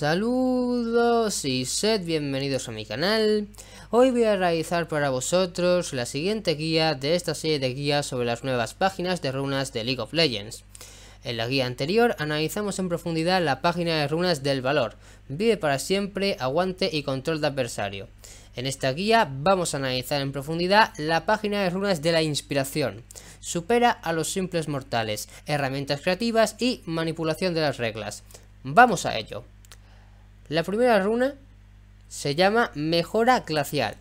Saludos y sed bienvenidos a mi canal. Hoy voy a realizar para vosotros la siguiente guía de esta serie de guías sobre las nuevas páginas de runas de League of Legends. En la guía anterior analizamos en profundidad la página de runas del valor, vive para siempre, aguante y control de adversario. En esta guía vamos a analizar en profundidad la página de runas de la inspiración. Supera a los simples mortales, herramientas creativas y manipulación de las reglas. ¡Vamos a ello! La primera runa se llama Mejora Glacial.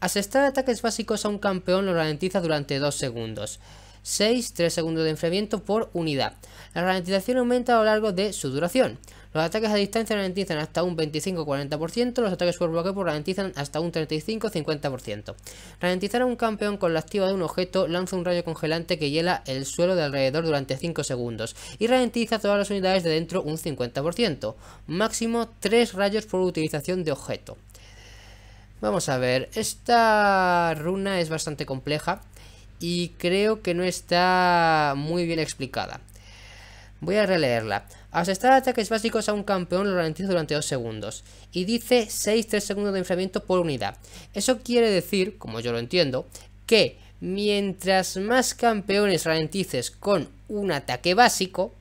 Asestar ataques básicos a un campeón lo ralentiza durante 2 segundos. 6, 3 segundos de enfriamiento por unidad. La ralentización aumenta a lo largo de su duración. Los ataques a distancia ralentizan hasta un 25-40%, los ataques por bloqueo ralentizan hasta un 35-50%. Ralentizar a un campeón con la activa de un objeto lanza un rayo congelante que hiela el suelo de alrededor durante 5 segundos y ralentiza todas las unidades de dentro un 50%. Máximo 3 rayos por utilización de objeto. Vamos a ver, esta runa es bastante compleja y creo que no está muy bien explicada. Voy a releerla. Asestar ataques básicos a un campeón lo ralentiza durante 2 segundos. Y dice 6-3 segundos de enfriamiento por unidad. Eso quiere decir, como yo lo entiendo, que mientras más campeones ralentices con un ataque básico,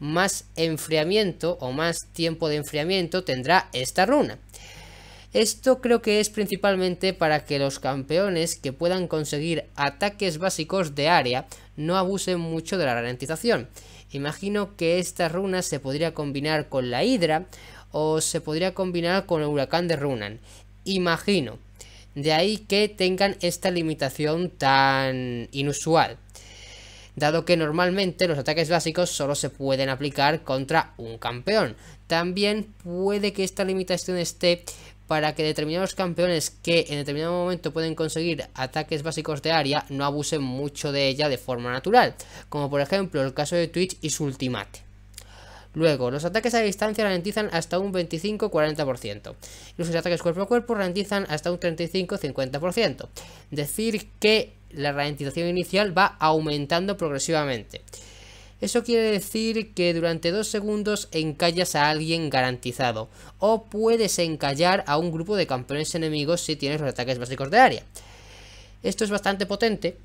más enfriamiento o más tiempo de enfriamiento tendrá esta runa. Esto creo que es principalmente para que los campeones que puedan conseguir ataques básicos de área no abusen mucho de la ralentización Imagino que esta runas se podría combinar con la Hidra o se podría combinar con el huracán de Runan. Imagino. De ahí que tengan esta limitación tan inusual. Dado que normalmente los ataques básicos solo se pueden aplicar contra un campeón. También puede que esta limitación esté para que determinados campeones que en determinado momento pueden conseguir ataques básicos de área no abusen mucho de ella de forma natural, como por ejemplo el caso de Twitch y su ultimate. Luego, los ataques a distancia ralentizan hasta un 25-40%. Los ataques cuerpo a cuerpo ralentizan hasta un 35-50%. Decir que la ralentización inicial va aumentando progresivamente. Eso quiere decir que durante dos segundos encallas a alguien garantizado, o puedes encallar a un grupo de campeones enemigos si tienes los ataques básicos de área. Esto es bastante potente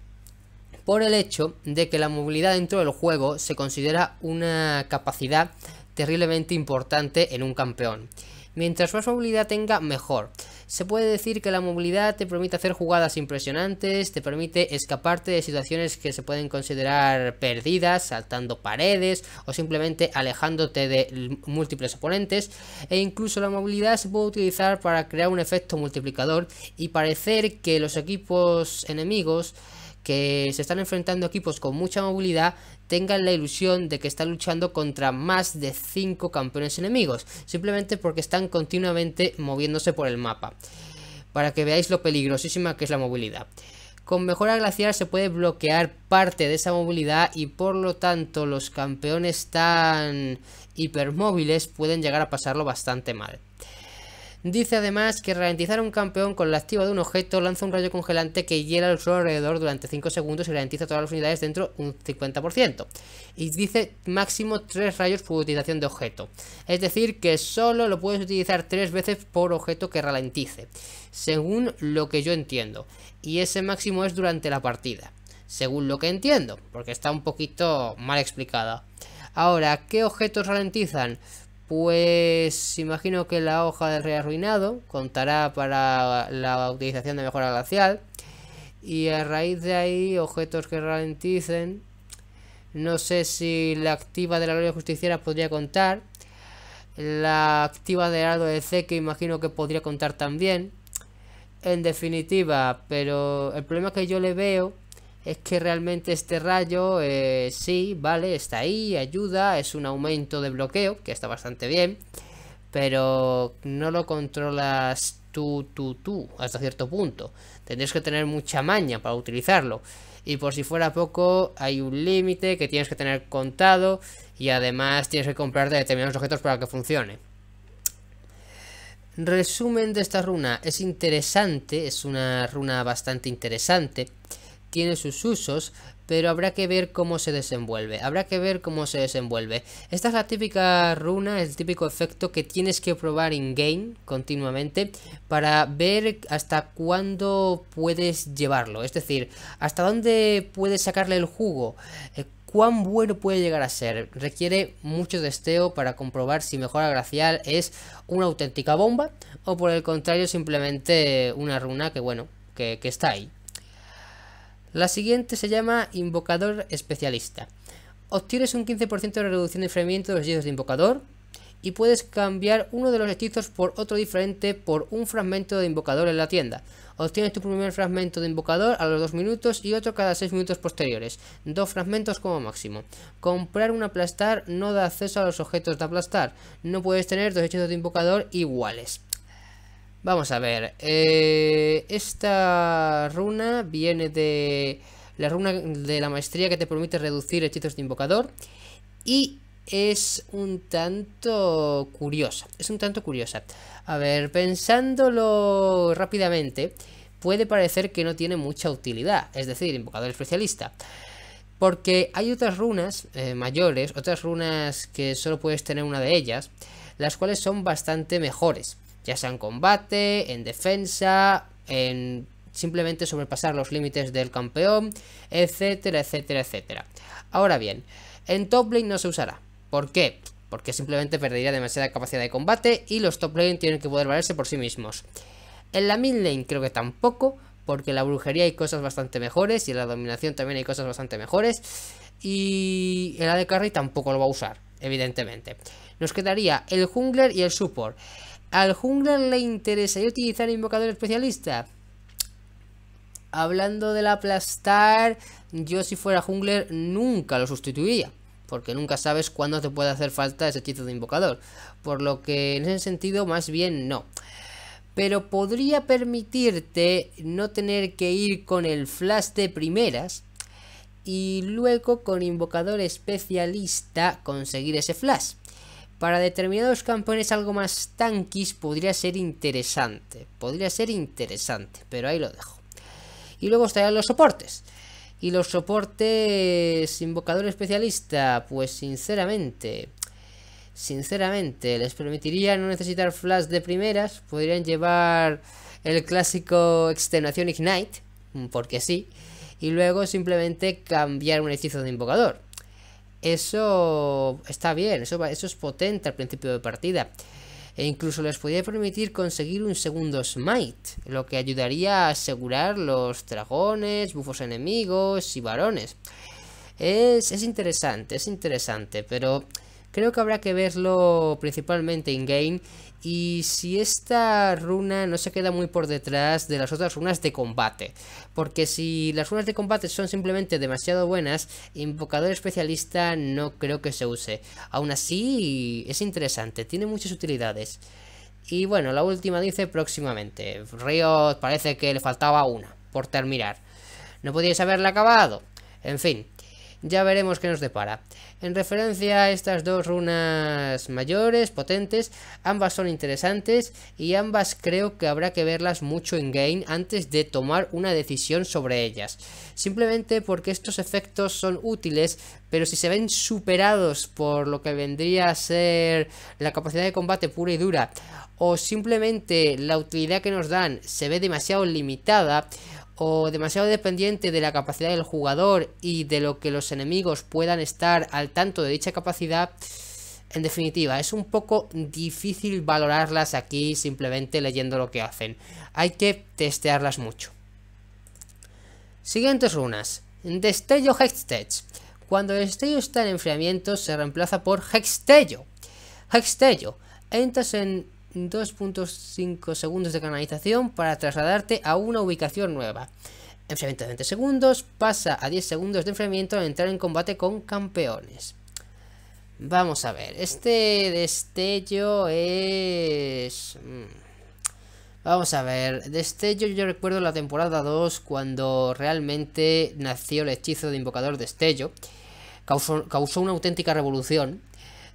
por el hecho de que la movilidad dentro del juego se considera una capacidad terriblemente importante en un campeón. Mientras más movilidad tenga, mejor. Se puede decir que la movilidad te permite hacer jugadas impresionantes, te permite escaparte de situaciones que se pueden considerar perdidas, saltando paredes o simplemente alejándote de múltiples oponentes, e incluso la movilidad se puede utilizar para crear un efecto multiplicador y parecer que los equipos enemigos que se están enfrentando equipos con mucha movilidad tengan la ilusión de que están luchando contra más de 5 campeones enemigos, simplemente porque están continuamente moviéndose por el mapa, para que veáis lo peligrosísima que es la movilidad. Con mejora glaciar se puede bloquear parte de esa movilidad y por lo tanto los campeones tan hipermóviles pueden llegar a pasarlo bastante mal. Dice además que ralentizar un campeón con la activa de un objeto lanza un rayo congelante que hiela al suelo alrededor durante 5 segundos y ralentiza todas las unidades dentro un 50%. Y dice máximo 3 rayos por utilización de objeto. Es decir, que solo lo puedes utilizar 3 veces por objeto que ralentice, según lo que yo entiendo. Y ese máximo es durante la partida, según lo que entiendo, porque está un poquito mal explicada. Ahora, ¿qué objetos ralentizan? Pues imagino que la hoja del rey arruinado contará para la utilización de mejora glacial. Y a raíz de ahí, objetos que ralenticen. No sé si la activa de la gloria justiciera podría contar. La activa de Aldo de C que imagino que podría contar también. En definitiva, pero el problema que yo le veo es que realmente este rayo, eh, sí, vale, está ahí, ayuda, es un aumento de bloqueo, que está bastante bien, pero no lo controlas tú, tú, tú, hasta cierto punto. Tendrías que tener mucha maña para utilizarlo. Y por si fuera poco, hay un límite que tienes que tener contado y además tienes que comprar determinados objetos para que funcione. Resumen de esta runa, es interesante, es una runa bastante interesante tiene sus usos, pero habrá que ver cómo se desenvuelve. Habrá que ver cómo se desenvuelve. Esta es la típica runa, el típico efecto que tienes que probar in-game continuamente para ver hasta cuándo puedes llevarlo. Es decir, hasta dónde puedes sacarle el jugo. Eh, cuán bueno puede llegar a ser. Requiere mucho testeo para comprobar si mejora Gracial es una auténtica bomba o por el contrario simplemente una runa que bueno, que está ahí, la siguiente se llama Invocador Especialista. Obtienes un 15% de reducción de enfriamiento de los hechizos de invocador y puedes cambiar uno de los hechizos por otro diferente por un fragmento de invocador en la tienda. Obtienes tu primer fragmento de invocador a los 2 minutos y otro cada 6 minutos posteriores, dos fragmentos como máximo. Comprar un aplastar no da acceso a los objetos de aplastar, no puedes tener dos hechizos de invocador iguales. Vamos a ver. Eh, esta runa viene de la runa de la maestría que te permite reducir hechizos de invocador. Y es un tanto curiosa. Es un tanto curiosa. A ver, pensándolo rápidamente, puede parecer que no tiene mucha utilidad. Es decir, invocador especialista. Porque hay otras runas eh, mayores, otras runas que solo puedes tener una de ellas, las cuales son bastante mejores ya sea en combate, en defensa, en simplemente sobrepasar los límites del campeón, etcétera, etcétera, etcétera. Ahora bien, en top lane no se usará. ¿Por qué? Porque simplemente perdería demasiada capacidad de combate y los top lane tienen que poder valerse por sí mismos. En la mid lane creo que tampoco, porque en la brujería hay cosas bastante mejores y en la dominación también hay cosas bastante mejores. Y en la de carry tampoco lo va a usar, evidentemente. Nos quedaría el jungler y el support. ¿Al jungler le interesaría utilizar invocador especialista? Hablando del aplastar, yo si fuera jungler nunca lo sustituiría. Porque nunca sabes cuándo te puede hacer falta ese hechizo de invocador. Por lo que en ese sentido, más bien no. Pero podría permitirte no tener que ir con el flash de primeras. Y luego con invocador especialista conseguir ese flash. Para determinados campeones algo más tanquis podría ser interesante. Podría ser interesante, pero ahí lo dejo. Y luego estarían los soportes. Y los soportes invocador especialista, pues sinceramente, sinceramente, les permitiría no necesitar flash de primeras, podrían llevar el clásico extenuación ignite, porque sí, y luego simplemente cambiar un hechizo de invocador. Eso está bien, eso, eso es potente al principio de partida. E incluso les podría permitir conseguir un segundo smite, lo que ayudaría a asegurar los dragones, bufos enemigos y varones. Es, es interesante, es interesante, pero creo que habrá que verlo principalmente in-game y si esta runa no se queda muy por detrás de las otras runas de combate. Porque si las runas de combate son simplemente demasiado buenas, invocador especialista no creo que se use. Aún así es interesante, tiene muchas utilidades. Y bueno, la última dice próximamente. Río parece que le faltaba una, por terminar. No podíais haberla acabado. En fin, ya veremos qué nos depara. En referencia a estas dos runas mayores, potentes, ambas son interesantes y ambas creo que habrá que verlas mucho en game antes de tomar una decisión sobre ellas. Simplemente porque estos efectos son útiles, pero si se ven superados por lo que vendría a ser la capacidad de combate pura y dura, o simplemente la utilidad que nos dan se ve demasiado limitada, o demasiado dependiente de la capacidad del jugador y de lo que los enemigos puedan estar al tanto de dicha capacidad, en definitiva, es un poco difícil valorarlas aquí simplemente leyendo lo que hacen. Hay que testearlas mucho. Siguientes runas. Destello Hextech. Cuando el destello está en enfriamiento se reemplaza por Hextello. Hextello. Entras en 2.5 segundos de canalización para trasladarte a una ubicación nueva. Enfriamiento de 20 segundos, pasa a 10 segundos de enfriamiento al entrar en combate con campeones. Vamos a ver, este destello es... Mm, vamos a ver, destello yo recuerdo la temporada 2 cuando realmente nació el hechizo de invocador destello. Causó, causó una auténtica revolución.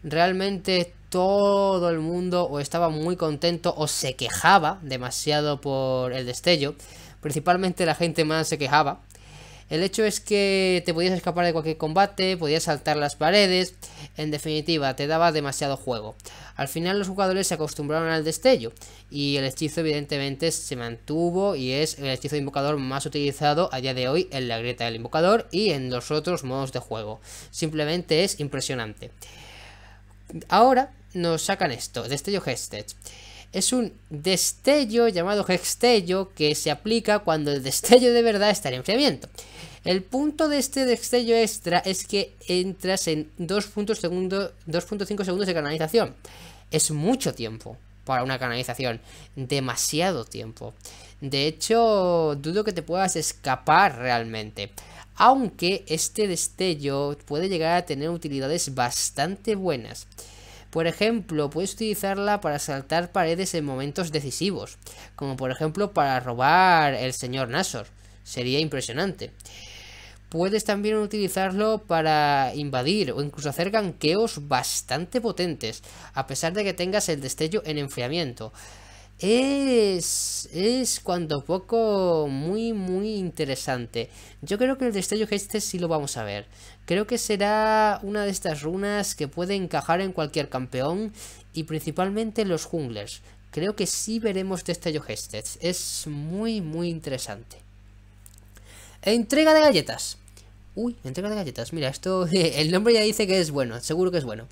Realmente todo el mundo o estaba muy contento o se quejaba demasiado por el destello. Principalmente la gente más se quejaba. El hecho es que te podías escapar de cualquier combate, podías saltar las paredes, en definitiva, te daba demasiado juego. Al final los jugadores se acostumbraron al destello y el hechizo evidentemente se mantuvo y es el hechizo de invocador más utilizado a día de hoy en la grieta del invocador y en los otros modos de juego. Simplemente es impresionante. Ahora nos sacan esto, destello Hextech. Es un destello llamado Hextello que se aplica cuando el destello de verdad está en enfriamiento. El punto de este destello extra es que entras en 2.5 segundos de canalización. Es mucho tiempo para una canalización. Demasiado tiempo. De hecho, dudo que te puedas escapar realmente. Aunque este destello puede llegar a tener utilidades bastante buenas. Por ejemplo, puedes utilizarla para saltar paredes en momentos decisivos, como por ejemplo para robar el señor Nasor. Sería impresionante. Puedes también utilizarlo para invadir o incluso hacer ganqueos bastante potentes, a pesar de que tengas el destello en enfriamiento. Es, es cuanto poco muy muy interesante. Yo creo que el destello que este sí lo vamos a ver. Creo que será una de estas runas que puede encajar en cualquier campeón y principalmente en los junglers. Creo que sí veremos testeo gestets. Es muy, muy interesante. Entrega de galletas. Uy, entrega de galletas. Mira, esto, el nombre ya dice que es bueno, seguro que es bueno.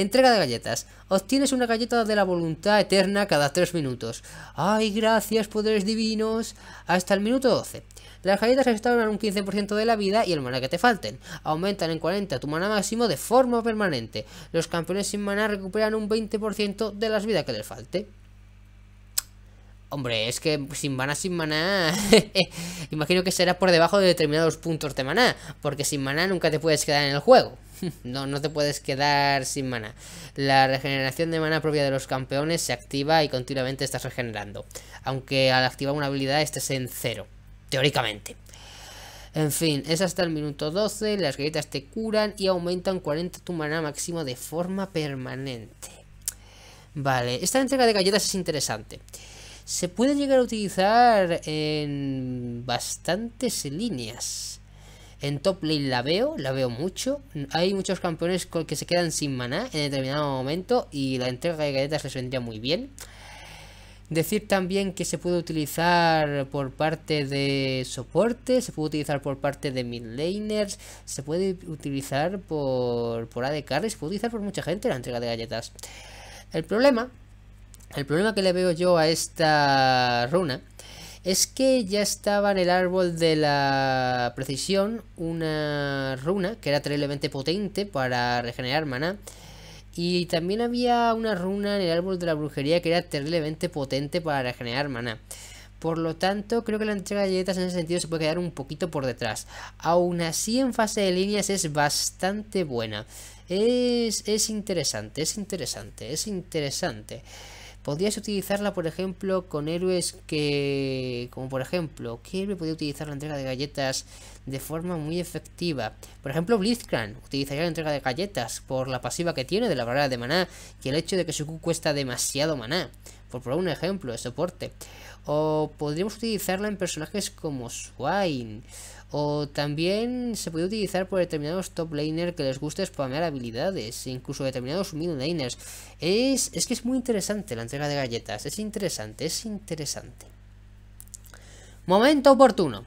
Entrega de galletas. Obtienes una galleta de la voluntad eterna cada 3 minutos. ¡Ay, gracias, poderes divinos! Hasta el minuto 12. Las galletas restauran un 15% de la vida y el mana que te falten. Aumentan en 40 tu mana máximo de forma permanente. Los campeones sin mana recuperan un 20% de las vidas que les falte. Hombre, es que sin maná, sin maná. Imagino que será por debajo de determinados puntos de maná. Porque sin maná nunca te puedes quedar en el juego. no, no te puedes quedar sin maná. La regeneración de maná propia de los campeones se activa y continuamente estás regenerando. Aunque al activar una habilidad estés en cero. Teóricamente. En fin, es hasta el minuto 12. Las galletas te curan y aumentan 40 tu maná máximo de forma permanente. Vale, esta entrega de galletas es interesante se puede llegar a utilizar en bastantes líneas. En top lane la veo, la veo mucho. Hay muchos campeones que se quedan sin maná en determinado momento y la entrega de galletas les vendría muy bien. Decir también que se puede utilizar por parte de soporte, se puede utilizar por parte de laners se puede utilizar por, por AD carry, se puede utilizar por mucha gente la entrega de galletas. El problema el problema que le veo yo a esta runa es que ya estaba en el árbol de la precisión una runa que era terriblemente potente para regenerar maná. Y también había una runa en el árbol de la brujería que era terriblemente potente para regenerar maná. Por lo tanto, creo que la entrega de galletas en ese sentido se puede quedar un poquito por detrás. Aún así, en fase de líneas es bastante buena. Es, es interesante, es interesante, es interesante. Podrías utilizarla, por ejemplo, con héroes que... Como por ejemplo, ¿qué héroe podría utilizar la entrega de galletas de forma muy efectiva. Por ejemplo, Blitzcrank utilizaría la entrega de galletas por la pasiva que tiene de la barrera de maná y el hecho de que su Q cuesta demasiado maná, por probar un ejemplo de soporte. O podríamos utilizarla en personajes como Swine. O también se puede utilizar por determinados top laners que les guste spamear habilidades, incluso determinados mid laners. Es, es que es muy interesante la entrega de galletas, es interesante, es interesante. Momento oportuno.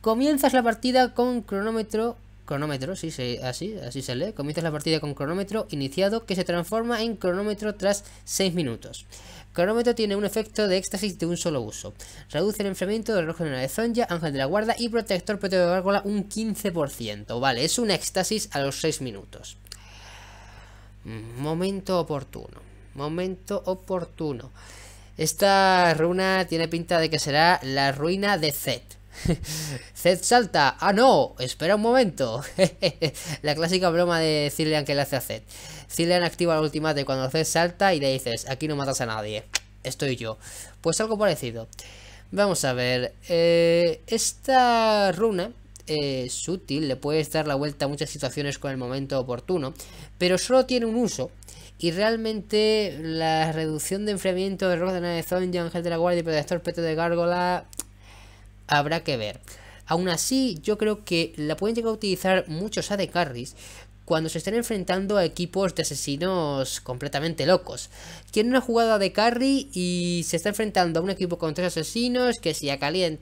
Comienzas la partida con cronómetro cronómetro, sí, así, así se lee. Comienzas la partida con cronómetro iniciado que se transforma en cronómetro tras 6 minutos. Cronómetro tiene un efecto de éxtasis de un solo uso. Reduce el enfriamiento del reloj general de Zonja, Ángel de la Guarda y Protector petróleo de Gárgola un 15%. Vale, es un éxtasis a los 6 minutos. Momento oportuno. Momento oportuno. Esta runa tiene pinta de que será la ruina de Zed. Zed salta. Ah, no. Espera un momento. la clásica broma de Cillian que le hace a Zed. Cillian activa el ultimate cuando Zed salta y le dices, aquí no matas a nadie. Estoy yo. Pues algo parecido. Vamos a ver. Eh, esta runa eh, es útil. Le puedes dar la vuelta a muchas situaciones con el momento oportuno. Pero solo tiene un uso. Y realmente la reducción de enfriamiento de Rock de Navezón Ángel de la Guardia y Protector Peto de Gárgola habrá que ver. Aún así, yo creo que la pueden llegar a utilizar muchos AD carries, cuando se estén enfrentando a equipos de asesinos completamente locos. Tiene una jugada de carry y se está enfrentando a un equipo con tres asesinos, que si Akali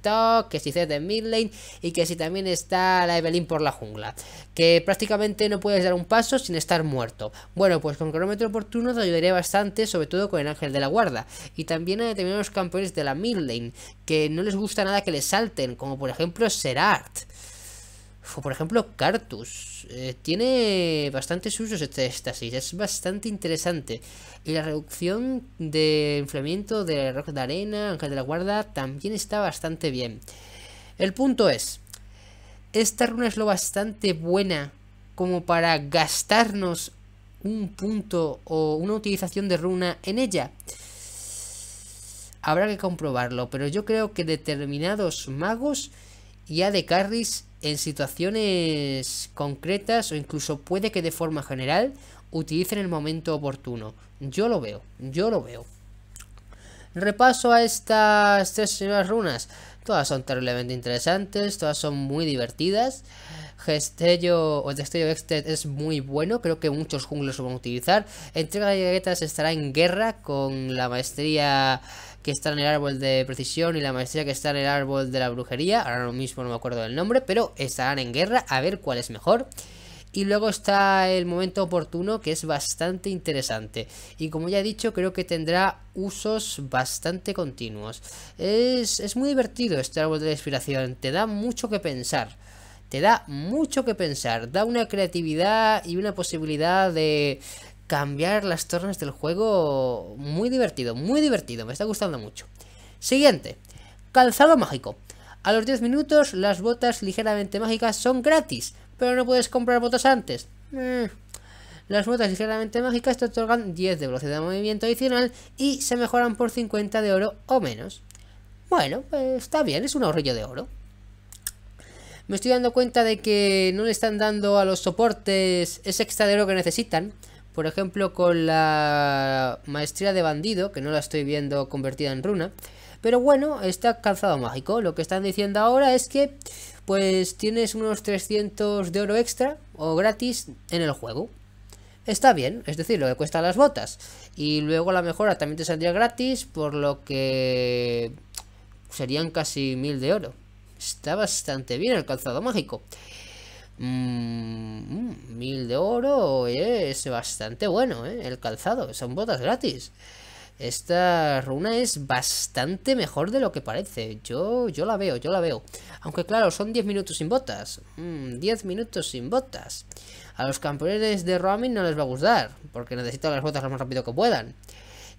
que si Zed en mid lane y que si también está la Evelyn por la jungla. Que prácticamente no puedes dar un paso sin estar muerto. Bueno, pues con cronómetro oportuno te ayudaría bastante, sobre todo con el ángel de la guarda. Y también a determinados campeones de la mid lane, que no les gusta nada que les salten, como por ejemplo Serart. Por ejemplo, Cartus. Eh, tiene bastantes usos este éxtasis. Es bastante interesante. Y la reducción de inflamamiento de roca de arena, ángel de la guarda, también está bastante bien. El punto es... Esta runa es lo bastante buena como para gastarnos un punto o una utilización de runa en ella. Habrá que comprobarlo, pero yo creo que determinados magos y AD carries en situaciones concretas o incluso puede que de forma general utilicen el momento oportuno. Yo lo veo, yo lo veo. Repaso a estas tres señoras runas. Todas son terriblemente interesantes, todas son muy divertidas. Gestello o Destello Exted es muy bueno, creo que muchos jungles lo van a utilizar. Entrega de galletas estará en guerra con la maestría que está en el árbol de precisión y la maestría que está en el árbol de la brujería. Ahora mismo no me acuerdo del nombre, pero estarán en guerra a ver cuál es mejor. Y luego está el momento oportuno que es bastante interesante. Y como ya he dicho, creo que tendrá usos bastante continuos. Es, es muy divertido este árbol de inspiración, te da mucho que pensar te da mucho que pensar, da una creatividad y una posibilidad de cambiar las tornas del juego muy divertido, muy divertido, me está gustando mucho. Siguiente, calzado mágico. A los 10 minutos las botas ligeramente mágicas son gratis, pero no puedes comprar botas antes. Mm. Las botas ligeramente mágicas te otorgan 10 de velocidad de movimiento adicional y se mejoran por 50 de oro o menos. Bueno, pues está bien, es un ahorrillo de oro me estoy dando cuenta de que no le están dando a los soportes ese extra de oro que necesitan. Por ejemplo, con la maestría de bandido, que no la estoy viendo convertida en runa. Pero bueno, está calzado mágico. Lo que están diciendo ahora es que pues tienes unos 300 de oro extra o gratis en el juego. Está bien, es decir, lo que cuesta las botas. Y luego la mejora también te saldría gratis, por lo que serían casi 1000 de oro. Está bastante bien el calzado mágico. Mm, mil de oro es bastante bueno, eh, el calzado. Son botas gratis. Esta runa es bastante mejor de lo que parece. Yo, yo la veo, yo la veo. Aunque claro, son 10 minutos sin botas. Mmm, 10 minutos sin botas. A los campeones de roaming no les va a gustar, porque necesitan las botas lo más rápido que puedan.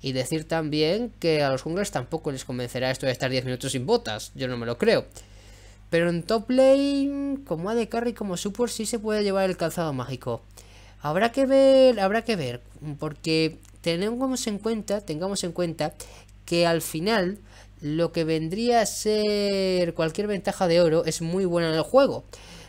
Y decir también que a los jungles tampoco les convencerá esto de estar 10 minutos sin botas. Yo no me lo creo. Pero en top lane, como AD Carry, como support, sí se puede llevar el calzado mágico. Habrá que ver, habrá que ver, porque tenemos en cuenta, tengamos en cuenta que al final lo que vendría a ser cualquier ventaja de oro es muy buena en el juego.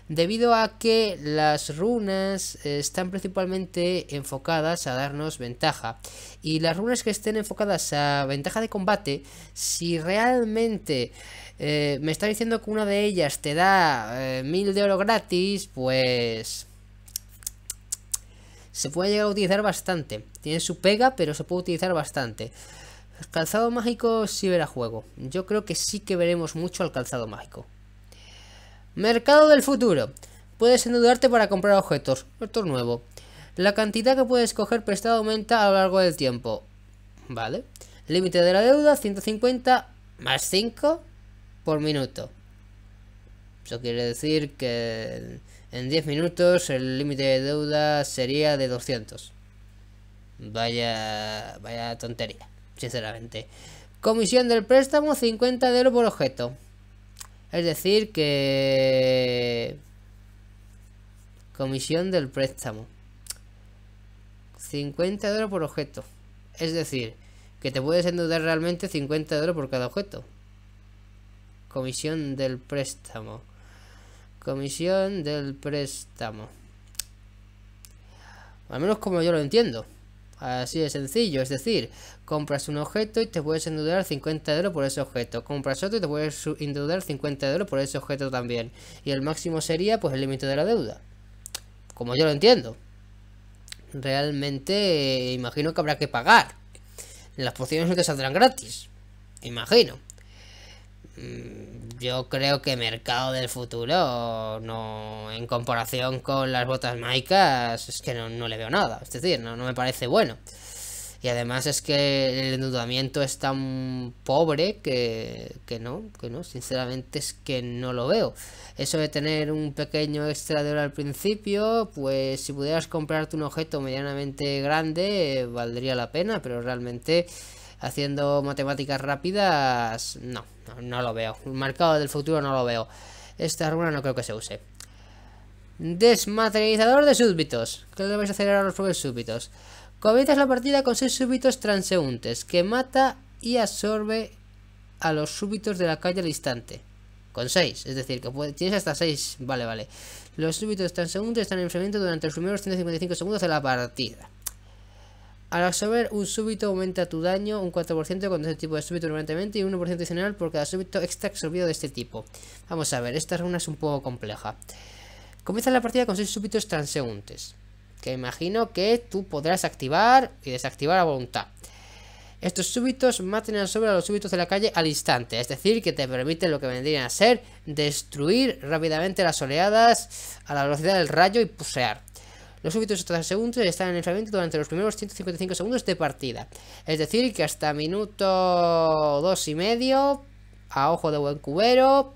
Debido a que las runas eh, están principalmente enfocadas a darnos ventaja. Y las runas que estén enfocadas a ventaja de combate, si realmente eh, me está diciendo que una de ellas te da eh, mil de oro gratis, pues... Se puede llegar a utilizar bastante. Tiene su pega, pero se puede utilizar bastante. calzado mágico sí verá juego. Yo creo que sí que veremos mucho al calzado mágico. Mercado del futuro. Puedes endeudarte para comprar objetos. Esto es nuevo. La cantidad que puedes coger prestado aumenta a lo largo del tiempo. Vale. Límite de la deuda, 150 más 5 por minuto. Eso quiere decir que en 10 minutos el límite de deuda sería de 200. Vaya, vaya tontería, sinceramente. Comisión del préstamo 50 de euros por objeto. Es decir que... Comisión del préstamo. 50 de euros por objeto. Es decir, que te puedes endeudar realmente 50 de euros por cada objeto. Comisión del préstamo. Comisión del préstamo. Al menos como yo lo entiendo. Así de sencillo, es decir, compras un objeto y te puedes endeudar 50 euros por ese objeto. Compras otro y te puedes endeudar 50 euros por ese objeto también. Y el máximo sería pues el límite de la deuda. Como yo lo entiendo. Realmente eh, imagino que habrá que pagar. Las pociones no te saldrán gratis. Imagino. Mm, yo creo que mercado del futuro, no en comparación con las botas maicas, es que no, le veo nada. Es decir, no, no, me parece bueno. Y además es que el endeudamiento es tan pobre que, no, que no, sinceramente es que no lo veo. Eso de tener un pequeño extra de oro al principio, pues si pudieras comprarte un objeto medianamente grande, eh, valdría la pena, pero realmente haciendo matemáticas rápidas, no, no, lo veo. Un marcado del futuro no lo veo. Esta runa no creo que se use. Desmaterializador de súbditos. ¿Qué le vais a a los propios súbditos? Comienzas la partida con 6 súbditos transeúntes que mata y absorbe a los súbditos de la calle al instante. Con 6, es decir, que tienes hasta 6. Vale, vale. Los súbditos transeúntes están en enfriamiento durante los primeros 155 segundos de la partida. Al absorber un súbito aumenta tu daño un 4% con este tipo de súbito permanentemente y un 1% adicional por cada súbito extra absorbido de este tipo. Vamos a ver, esta runa es un poco compleja. Comienza la partida con 6 súbitos transeúntes, que imagino que tú podrás activar y desactivar a voluntad. Estos súbitos maten al sobre a los súbitos de la calle al instante, es decir, que te permiten lo que vendrían a ser destruir rápidamente las oleadas a la velocidad del rayo y pusear. Los súbitos segundos están en enfriamiento durante los primeros 155 segundos de partida. Es decir, que hasta minuto 2 y medio, a ojo de buen cubero,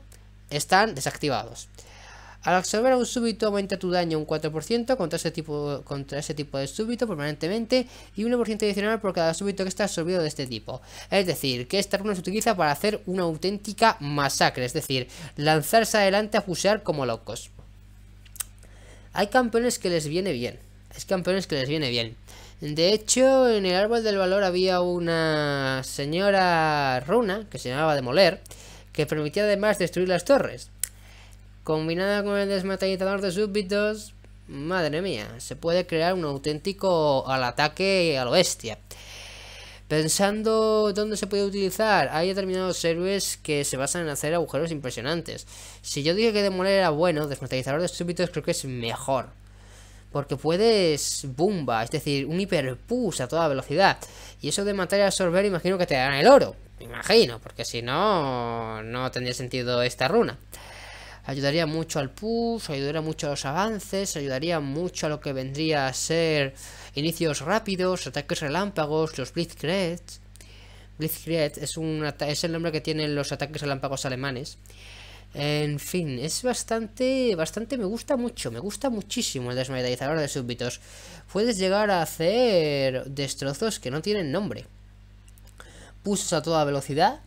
están desactivados. Al absorber a un súbito aumenta tu daño un 4% contra ese, tipo, contra ese tipo de súbito permanentemente y un 1% adicional por cada súbito que está absorbido de este tipo. Es decir, que esta runa se utiliza para hacer una auténtica masacre, es decir, lanzarse adelante a fusear como locos. Hay campeones que les viene bien. es campeones que les viene bien. De hecho, en el árbol del valor había una señora runa, que se llamaba Demoler, que permitía además destruir las torres. Combinada con el desmatallizador de súbditos, madre mía, se puede crear un auténtico al ataque a la bestia. Pensando dónde se puede utilizar, hay determinados héroes que se basan en hacer agujeros impresionantes. Si yo dije que Demoler era bueno, desmortalizador de súbitos creo que es mejor. Porque puedes bomba, es decir, un hiperpus a toda velocidad. Y eso de matar y absorber imagino que te darán el oro. imagino, porque si no, no tendría sentido esta runa ayudaría mucho al push, ayudaría mucho a los avances, ayudaría mucho a lo que vendría a ser inicios rápidos, ataques relámpagos, los Blitzkrieg. Blitzkrieg es, es el nombre que tienen los ataques relámpagos alemanes. En fin, es bastante, bastante, me gusta mucho, me gusta muchísimo el desmayadizador de súbditos. Puedes llegar a hacer destrozos que no tienen nombre. puso a toda velocidad,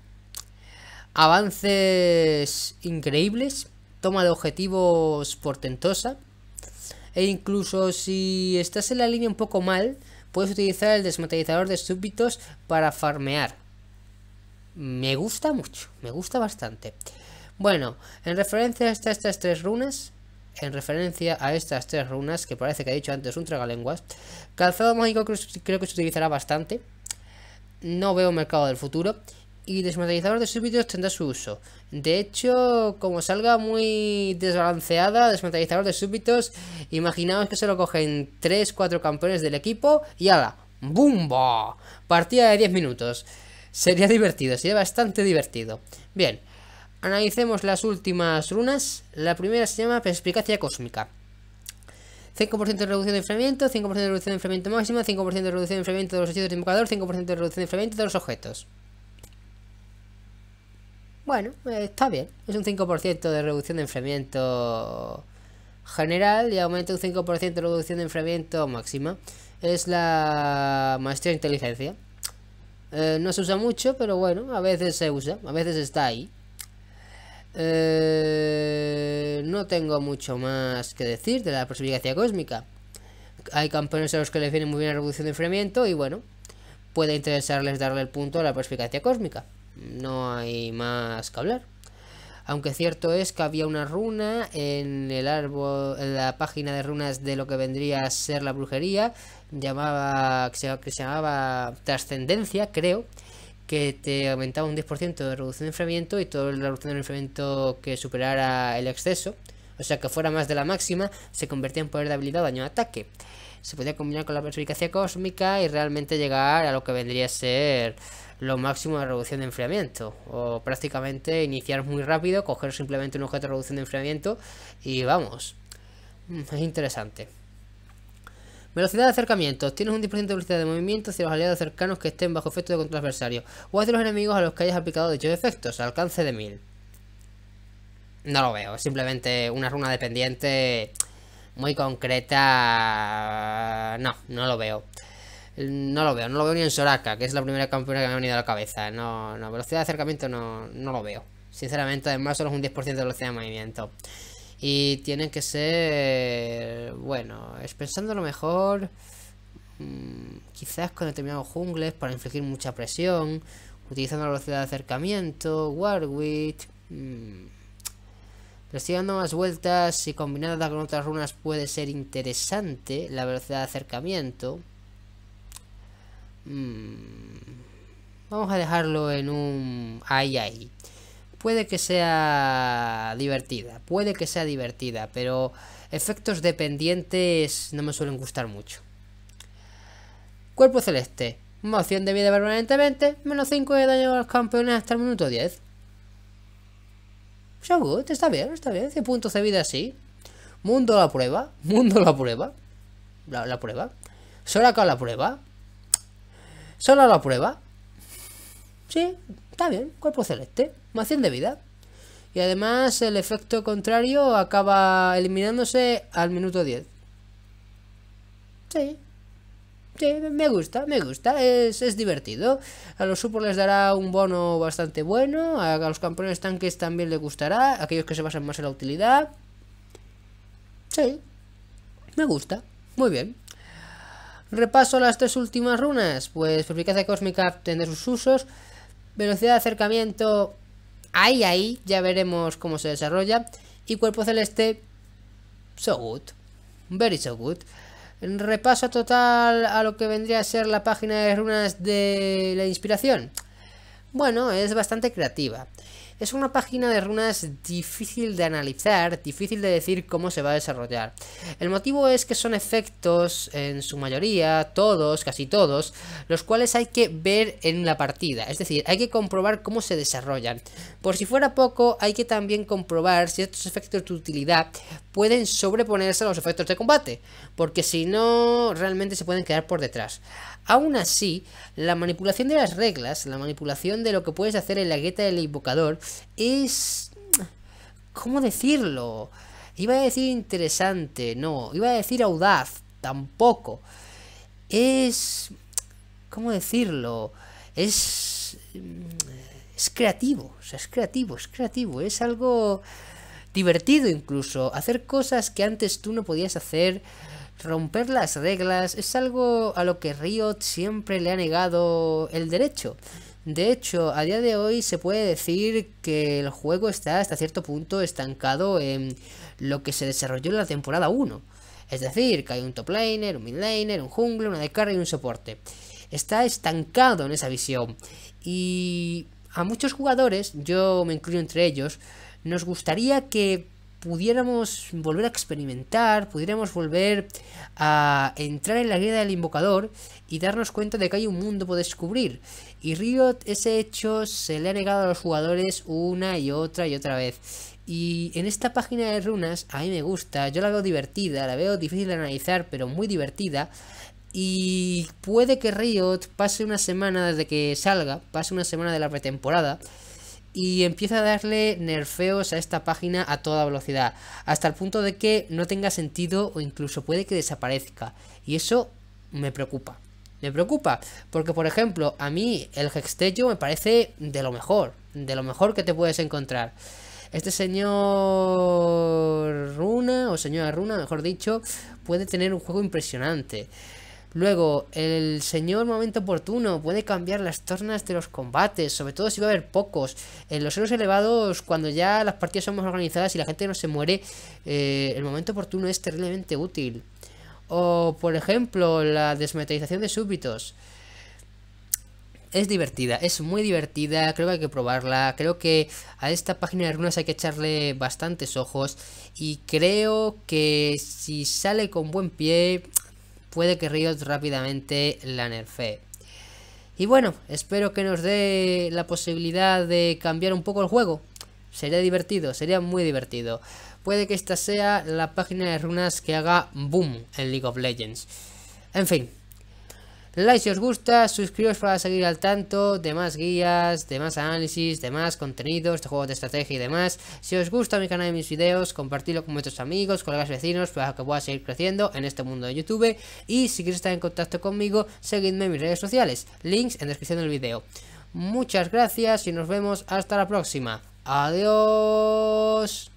avances increíbles, toma de objetivos portentosa. E incluso si estás en la línea un poco mal, puedes utilizar el desmaterializador de súbditos para farmear. Me gusta mucho, me gusta bastante. Bueno, en referencia a estas tres runas, en referencia a estas tres runas, que parece que he dicho antes un tragalenguas, calzado mágico creo que se utilizará bastante. No veo mercado del futuro y desmantelizador de súbitos tendrá su uso. De hecho, como salga muy desbalanceada, desmaterializador de súbitos, imaginaos que se lo cogen 3-4 campeones del equipo y ala, ¡bumba! Partida de 10 minutos. Sería divertido, sería bastante divertido. Bien, analicemos las últimas runas. La primera se llama Perspicacia Cósmica. 5% de reducción de enfriamiento, 5% de reducción de enfriamiento máxima, 5% de reducción de enfriamiento de los hechizos de invocador, 5% de reducción de enfriamiento de los objetos. Bueno, eh, está bien. Es un 5% de reducción de enfriamiento general y aumenta un 5% de reducción de enfriamiento máxima. Es la maestría de inteligencia. Eh, no se usa mucho, pero bueno, a veces se usa, a veces está ahí. Eh, no tengo mucho más que decir de la perspicacia cósmica. Hay campeones a los que le viene muy bien la reducción de enfriamiento y bueno, puede interesarles darle el punto a la perspicacia cósmica no hay más que hablar. Aunque cierto es que había una runa en el árbol, en la página de runas de lo que vendría a ser la brujería, llamaba, que, se, llamaba trascendencia, creo, que te aumentaba un 10% de reducción de enfriamiento y todo la reducción de enfriamiento que superara el exceso, o sea que fuera más de la máxima, se convertía en poder de habilidad daño ataque. Se podía combinar con la perspicacia cósmica y realmente llegar a lo que vendría a ser lo máximo de reducción de enfriamiento. O prácticamente iniciar muy rápido, coger simplemente un objeto de reducción de enfriamiento y vamos. Mm, es interesante. Velocidad de acercamiento. Tienes un 10% de velocidad de movimiento hacia los aliados cercanos que estén bajo efecto de control adversario. O hacia los enemigos a los que hayas aplicado dichos efectos. Alcance de 1000. No lo veo. simplemente una runa dependiente muy concreta. No, no lo veo. No lo veo, no lo veo ni en Soraka, que es la primera campeona que me ha venido a la cabeza. No, no, velocidad de acercamiento no, lo veo. Sinceramente, además solo es un 10% de velocidad de movimiento. Y tiene que ser... Bueno, es lo mejor... Mm, quizás con determinados jungles para infligir mucha presión. Utilizando la velocidad de acercamiento. Warwick... Mm, pero estoy dando más vueltas y combinada con otras runas puede ser interesante la velocidad de acercamiento. Mm. Vamos a dejarlo en un Ahí, ahí Puede que sea divertida, puede que sea divertida, pero efectos dependientes no me suelen gustar mucho. Cuerpo celeste, Moción de vida permanentemente, menos 5 de daño a los campeones hasta el minuto 10. está bien, está bien, 100 puntos de vida sí. Mundo la prueba, mundo la prueba, la, la prueba. Soraka la prueba, Solo la prueba. Sí, está bien, cuerpo celeste, Mación de vida. Y además el efecto contrario acaba eliminándose al minuto 10. Sí. Sí, me gusta, me gusta, es, divertido. A los supos les dará un bono bastante bueno, a, los campeones tanques también les gustará, aquellos que se basan más en la utilidad. Sí, me gusta, muy bien. Repaso a las tres últimas runas. Pues Perspicacia Cósmica tendrá sus usos. Velocidad de acercamiento. Ahí, ahí. Ya veremos cómo se desarrolla. Y Cuerpo Celeste. So good. Very so good. Repaso total a lo que vendría a ser la página de runas de la inspiración. Bueno, es bastante creativa. Es una página de runas difícil de analizar, difícil de decir cómo se va a desarrollar. El motivo es que son efectos, en su mayoría, todos, casi todos, los cuales hay que ver en la partida. Es decir, hay que comprobar cómo se desarrollan. Por si fuera poco, hay que también comprobar si estos efectos de utilidad pueden sobreponerse a los efectos de combate. Porque si no, realmente se pueden quedar por detrás. Aún así, la manipulación de las reglas, la manipulación de lo que puedes hacer en la gueta del invocador, es... ¿Cómo decirlo? Iba a decir interesante, no. Iba a decir audaz, tampoco. Es... ¿Cómo decirlo? Es... Es creativo, o sea, es creativo, es creativo, es algo divertido incluso. Hacer cosas que antes tú no podías hacer Romper las reglas es algo a lo que Riot siempre le ha negado el derecho. De hecho, a día de hoy se puede decir que el juego está hasta cierto punto estancado en lo que se desarrolló en la temporada 1. Es decir, que hay un top laner, un mid laner, un jungle, una de carry y un soporte. Está estancado en esa visión. Y a muchos jugadores, yo me incluyo entre ellos, nos gustaría que pudiéramos volver a experimentar, pudiéramos volver a entrar en la guía del invocador y darnos cuenta de que hay un mundo por descubrir. Y Riot ese hecho se le ha negado a los jugadores una y otra y otra vez. Y en esta página de runas a mí me gusta, yo la veo divertida, la veo difícil de analizar, pero muy divertida. Y puede que Riot pase una semana desde que salga, pase una semana de la pretemporada y empieza a darle nerfeos a esta página a toda velocidad, hasta el punto de que no tenga sentido o incluso puede que desaparezca. Y eso me preocupa. Me preocupa, porque por ejemplo, a mí el Hextello me parece de lo mejor, de lo mejor que te puedes encontrar. Este señor Runa, o señora Runa, mejor dicho, puede tener un juego impresionante. Luego, el señor momento oportuno puede cambiar las tornas de los combates, sobre todo si va a haber pocos. En los héroes elevados, cuando ya las partidas son más organizadas y la gente no se muere, eh, el momento oportuno es terriblemente útil. O, por ejemplo, la desmetalización de súbitos. Es divertida, es muy divertida, creo que hay que probarla, creo que a esta página de runas hay que echarle bastantes ojos y creo que si sale con buen pie puede que ríos rápidamente la nerfee. Y bueno, espero que nos dé la posibilidad de cambiar un poco el juego. Sería divertido, sería muy divertido. Puede que esta sea la página de runas que haga boom en League of Legends. En fin, like si os gusta, suscribiros para seguir al tanto de más guías, de más análisis, de más contenidos, de juegos de estrategia y demás. Si os gusta mi canal y mis videos, compartidlo con vuestros amigos, colegas vecinos para que pueda seguir creciendo en este mundo de YouTube. Y si queréis estar en contacto conmigo, seguidme en mis redes sociales, links en la descripción del video. Muchas gracias y nos vemos hasta la próxima. Adiós.